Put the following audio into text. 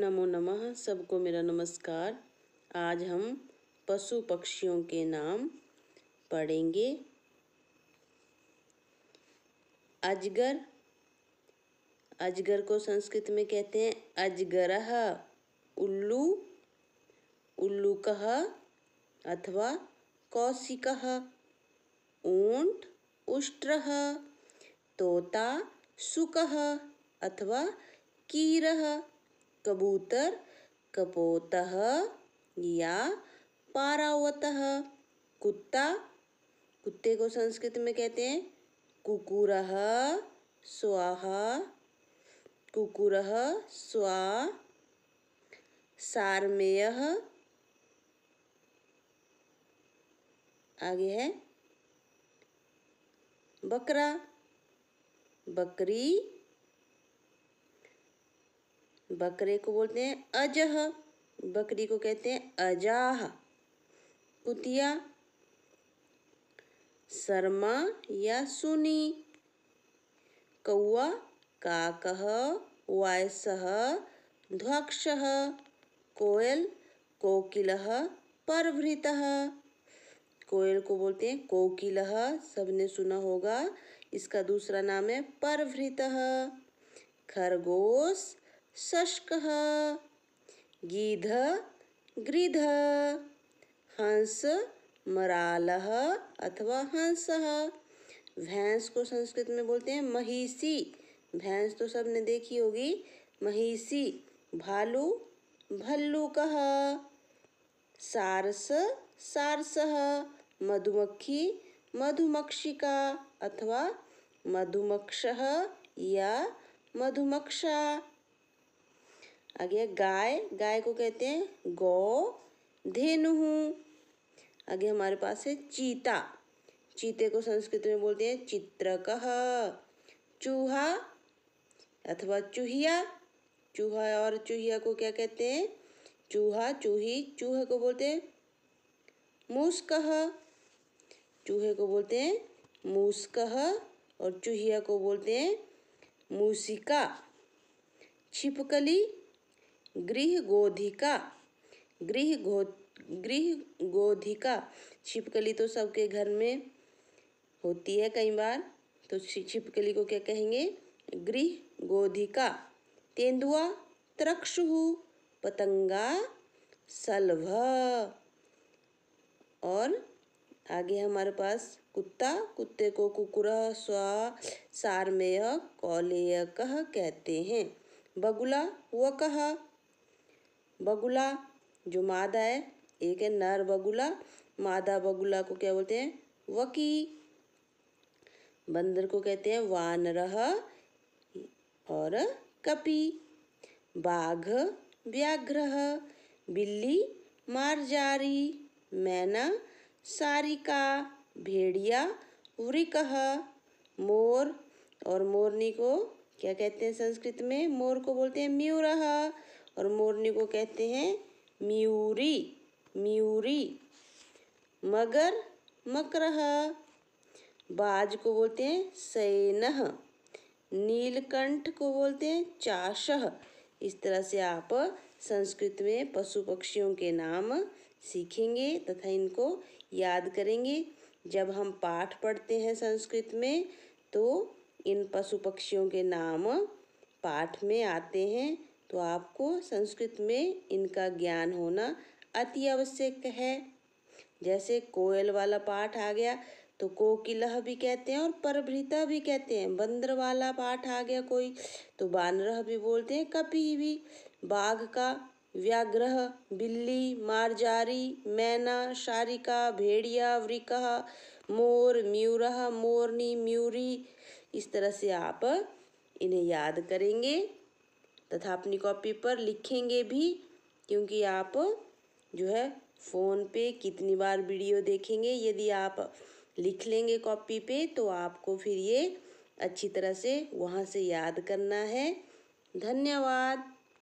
नमो नमः सबको मेरा नमस्कार आज हम पशु पक्षियों के नाम पढ़ेंगे अजगर अजगर को संस्कृत में कहते हैं अजगरह उल्लू उल्लू कह अथवा कौशिक ऊंट उष्ट्र तोता सुकह अथवा कीर कबूतर कपोतः या पारावत कुत्ता कुत्ते को संस्कृत में कहते हैं कुकुर स्वाह कुकुर स्वा सारमेय आगे है बकरा बकरी बकरे को बोलते हैं अजह बकरी को कहते हैं अजाह कुतिया शर्मा या सुनी कौआ काकह वायस ध्वक्ष कोयल कोकिल परभृत कोयल को बोलते हैं कोकिल सबने सुना होगा इसका दूसरा नाम है परभृत खरगोश शशकः गीध गृध हंस मराल अथवा हंस भैंस को संस्कृत में बोलते हैं महिषी भैंस तो सबने देखी होगी महिषी भालू कह सारस सारस मधुमक्खी मधुमक्षिका अथवा मधुमक्ष या मधुमक्षा आगे गाय गाय को कहते हैं गौ धेनु आगे हमारे पास है चीता चीते को संस्कृत में बोलते हैं चित्रकह चूहा अथवा चूहिया चूहा और चूहिया को क्या कहते हैं चूहा चूही चूहे को बोलते हैं मूसकह चूहे को बोलते हैं मूसकह और चूहिया को बोलते हैं मूसिका छिपकली गृह गोधिका गृह गो गृह गोधिका छिपकली तो सबके घर में होती है कई बार तो छिपकली को क्या कहेंगे गृह गोधिका तेंदुआ त्रक्षु पतंगा सलभ और आगे हमारे पास कुत्ता कुत्ते को कुकुर स्व सारमेय कौलेय कह कहते हैं बगुला वकह बगुला जो मादा है एक है नर बगुला मादा बगुला को क्या बोलते हैं वकी बंदर को कहते हैं वानरह और कपि बाघ व्याघ्रह बिल्ली मारजारी मैना सारिका भेड़िया वृकह मोर और मोरनी को क्या कहते हैं संस्कृत में मोर को बोलते हैं म्यूरह और मोरनी को कहते हैं म्यूरी म्यूरी मगर मकर बाज को बोलते हैं सैनह नीलकंठ को बोलते हैं चाशह इस तरह से आप संस्कृत में पशु पक्षियों के नाम सीखेंगे तथा इनको याद करेंगे जब हम पाठ पढ़ते हैं संस्कृत में तो इन पशु पक्षियों के नाम पाठ में आते हैं तो आपको संस्कृत में इनका ज्ञान होना अति आवश्यक है जैसे कोयल वाला पाठ आ गया तो कोकिलह भी कहते हैं और परभृता भी कहते हैं बंदर वाला पाठ आ गया कोई तो बानरह भी बोलते हैं कपी भी बाघ का व्याग्रह बिल्ली मारजारी मैना शारिका भेड़िया वृकह मोर म्यूरह मोरनी म्यूरी इस तरह से आप इन्हें याद करेंगे तथा अपनी कॉपी पर लिखेंगे भी क्योंकि आप जो है फ़ोन पे कितनी बार वीडियो देखेंगे यदि आप लिख लेंगे कॉपी पे तो आपको फिर ये अच्छी तरह से वहाँ से याद करना है धन्यवाद